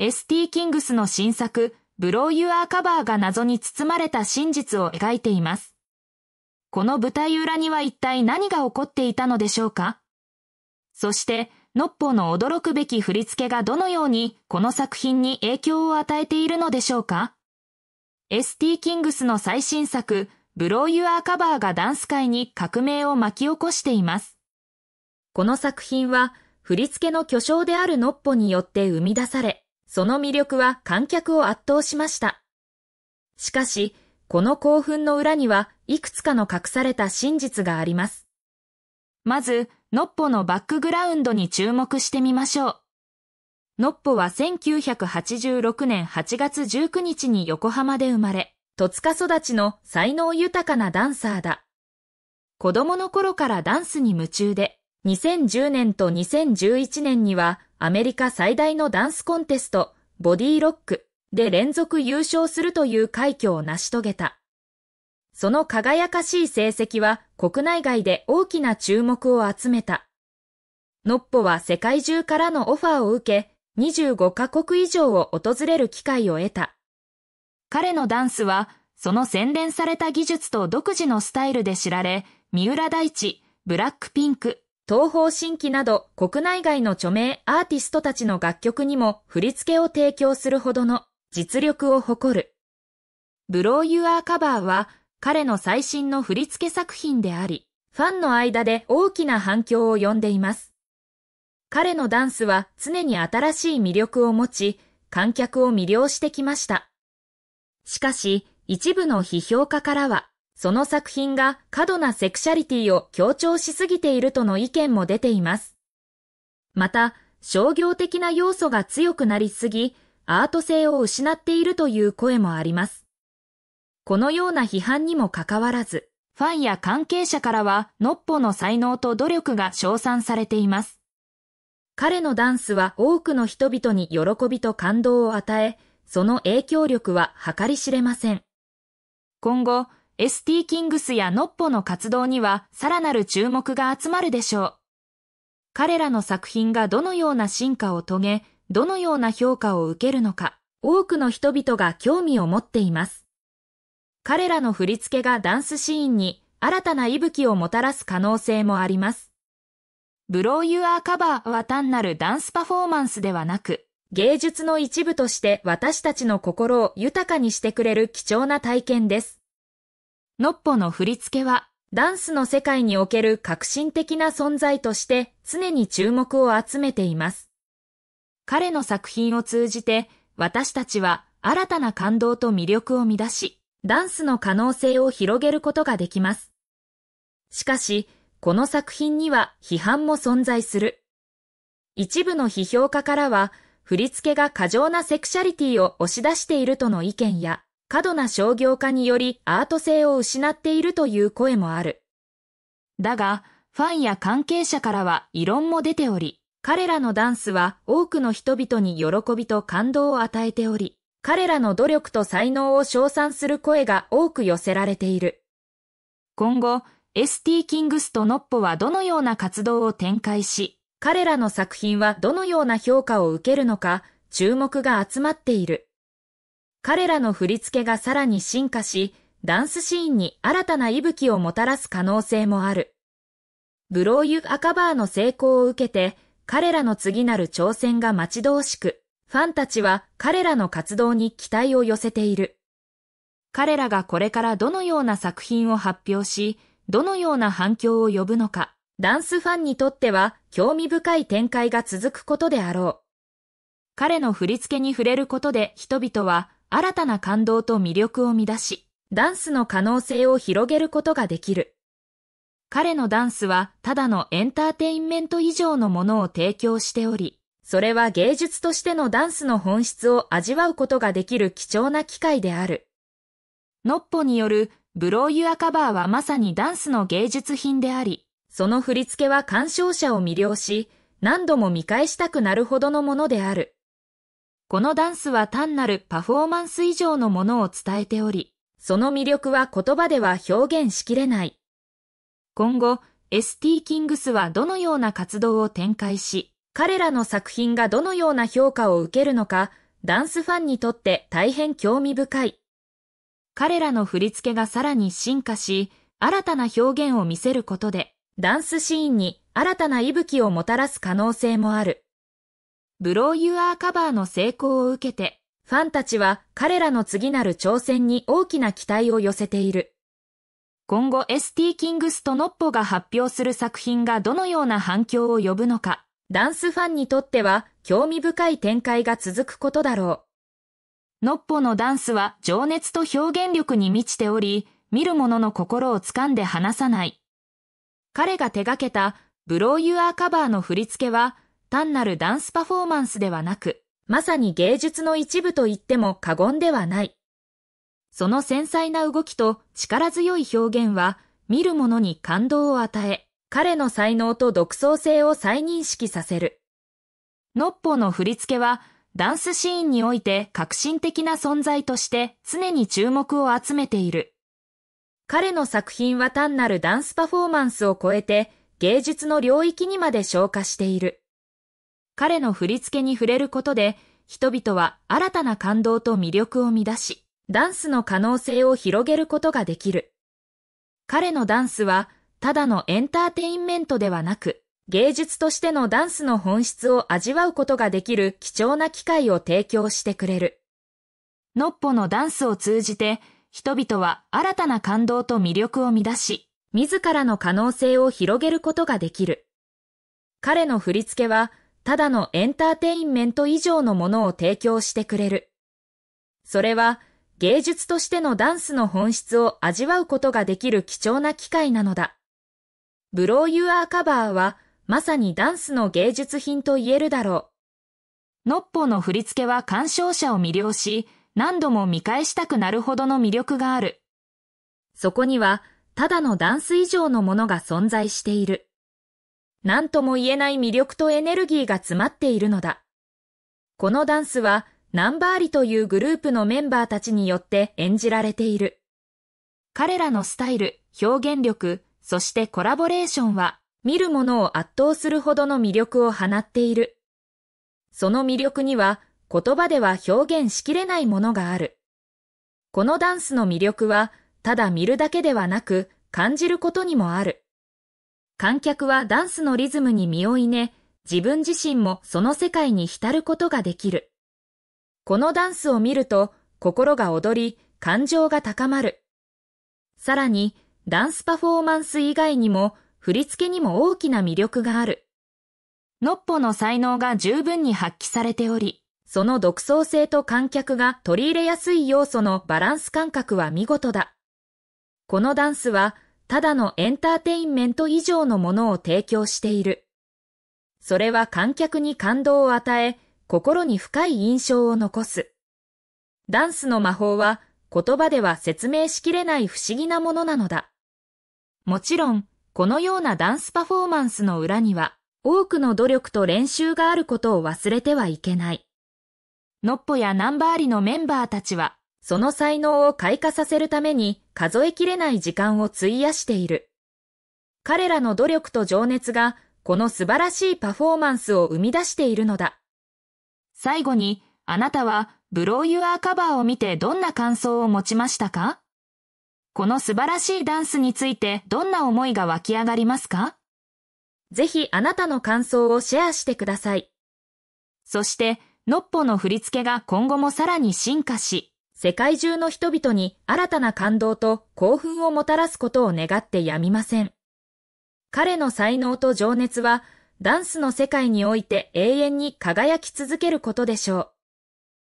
ST キングスの新作、ブローユアーカバーが謎に包まれた真実を描いています。この舞台裏には一体何が起こっていたのでしょうかそして、ノッポの驚くべき振り付けがどのようにこの作品に影響を与えているのでしょうか ?ST キングスの最新作、ブローユアーカバーがダンス界に革命を巻き起こしています。この作品は、振り付けの巨匠であるノッポによって生み出され、その魅力は観客を圧倒しました。しかし、この興奮の裏にはいくつかの隠された真実があります。まず、ノッポのバックグラウンドに注目してみましょう。ノッポは1986年8月19日に横浜で生まれ、戸塚育ちの才能豊かなダンサーだ。子供の頃からダンスに夢中で、2010年と2011年にはアメリカ最大のダンスコンテスト、ボディロックで連続優勝するという快挙を成し遂げた。その輝かしい成績は国内外で大きな注目を集めた。ノッポは世界中からのオファーを受け、25カ国以上を訪れる機会を得た。彼のダンスは、その洗練された技術と独自のスタイルで知られ、三浦大地、ブラックピンク、東方新規など国内外の著名アーティストたちの楽曲にも振り付けを提供するほどの実力を誇る。ブローユアーカバーは彼の最新の振り付け作品であり、ファンの間で大きな反響を呼んでいます。彼のダンスは常に新しい魅力を持ち、観客を魅了してきました。しかし、一部の批評家からは、その作品が過度なセクシャリティを強調しすぎているとの意見も出ています。また、商業的な要素が強くなりすぎ、アート性を失っているという声もあります。このような批判にもかかわらず、ファンや関係者からは、ノッポの才能と努力が称賛されています。彼のダンスは多くの人々に喜びと感動を与え、その影響力は計り知れません。今後、ST キングスやノッポの活動にはさらなる注目が集まるでしょう。彼らの作品がどのような進化を遂げ、どのような評価を受けるのか、多くの人々が興味を持っています。彼らの振り付けがダンスシーンに新たな息吹をもたらす可能性もあります。ブローユアーカバーは単なるダンスパフォーマンスではなく、芸術の一部として私たちの心を豊かにしてくれる貴重な体験です。ノッポの振り付けは、ダンスの世界における革新的な存在として常に注目を集めています。彼の作品を通じて、私たちは新たな感動と魅力を乱し、ダンスの可能性を広げることができます。しかし、この作品には批判も存在する。一部の批評家からは、振り付けが過剰なセクシャリティを押し出しているとの意見や、過度な商業化によりアート性を失っているという声もある。だが、ファンや関係者からは異論も出ており、彼らのダンスは多くの人々に喜びと感動を与えており、彼らの努力と才能を称賛する声が多く寄せられている。今後、ST キングスとノッポはどのような活動を展開し、彼らの作品はどのような評価を受けるのか注目が集まっている。彼らの振り付けがさらに進化し、ダンスシーンに新たな息吹をもたらす可能性もある。ブローユ・アカバーの成功を受けて、彼らの次なる挑戦が待ち遠しく、ファンたちは彼らの活動に期待を寄せている。彼らがこれからどのような作品を発表し、どのような反響を呼ぶのか、ダンスファンにとっては興味深い展開が続くことであろう。彼の振り付けに触れることで人々は新たな感動と魅力を生み出し、ダンスの可能性を広げることができる。彼のダンスはただのエンターテインメント以上のものを提供しており、それは芸術としてのダンスの本質を味わうことができる貴重な機会である。ノッポによるブローユアカバーはまさにダンスの芸術品であり、その振り付けは鑑賞者を魅了し、何度も見返したくなるほどのものである。このダンスは単なるパフォーマンス以上のものを伝えており、その魅力は言葉では表現しきれない。今後、ST キングスはどのような活動を展開し、彼らの作品がどのような評価を受けるのか、ダンスファンにとって大変興味深い。彼らの振り付けがさらに進化し、新たな表現を見せることで、ダンスシーンに新たな息吹をもたらす可能性もある。ブローユアーカバーの成功を受けて、ファンたちは彼らの次なる挑戦に大きな期待を寄せている。今後 ST キングスとノッポが発表する作品がどのような反響を呼ぶのか、ダンスファンにとっては興味深い展開が続くことだろう。ノッポのダンスは情熱と表現力に満ちており、見る者の心を掴んで離さない。彼が手掛けたブローユアーカバーの振り付けは単なるダンスパフォーマンスではなく、まさに芸術の一部と言っても過言ではない。その繊細な動きと力強い表現は、見る者に感動を与え、彼の才能と独創性を再認識させる。ノッポの振り付けは、ダンスシーンにおいて革新的な存在として常に注目を集めている。彼の作品は単なるダンスパフォーマンスを超えて芸術の領域にまで昇華している。彼の振り付けに触れることで、人々は新たな感動と魅力を乱出し、ダンスの可能性を広げることができる。彼のダンスは、ただのエンターテインメントではなく、芸術としてのダンスの本質を味わうことができる貴重な機会を提供してくれる。ノッポのダンスを通じて、人々は新たな感動と魅力を乱出し、自らの可能性を広げることができる。彼の振り付けは、ただのエンターテインメント以上のものを提供してくれる。それは芸術としてのダンスの本質を味わうことができる貴重な機会なのだ。ブローユアーカバーはまさにダンスの芸術品と言えるだろう。ノッポの振り付けは鑑賞者を魅了し、何度も見返したくなるほどの魅力がある。そこには、ただのダンス以上のものが存在している。何とも言えない魅力とエネルギーが詰まっているのだ。このダンスは、ナンバーリというグループのメンバーたちによって演じられている。彼らのスタイル、表現力、そしてコラボレーションは、見るものを圧倒するほどの魅力を放っている。その魅力には、言葉では表現しきれないものがある。このダンスの魅力は、ただ見るだけではなく、感じることにもある。観客はダンスのリズムに身をいね、自分自身もその世界に浸ることができる。このダンスを見ると、心が踊り、感情が高まる。さらに、ダンスパフォーマンス以外にも、振り付けにも大きな魅力がある。ノッポの才能が十分に発揮されており、その独創性と観客が取り入れやすい要素のバランス感覚は見事だ。このダンスはただのエンターテインメント以上のものを提供している。それは観客に感動を与え、心に深い印象を残す。ダンスの魔法は言葉では説明しきれない不思議なものなのだ。もちろん、このようなダンスパフォーマンスの裏には多くの努力と練習があることを忘れてはいけない。ノッポやナンバーリのメンバーたちはその才能を開花させるために数えきれない時間を費やしている。彼らの努力と情熱が、この素晴らしいパフォーマンスを生み出しているのだ。最後に、あなたは、ブローユアーカバーを見てどんな感想を持ちましたかこの素晴らしいダンスについてどんな思いが湧き上がりますかぜひあなたの感想をシェアしてください。そして、ノッポの振り付けが今後もさらに進化し、世界中の人々に新たな感動と興奮をもたらすことを願ってやみません。彼の才能と情熱は、ダンスの世界において永遠に輝き続けることでしょう。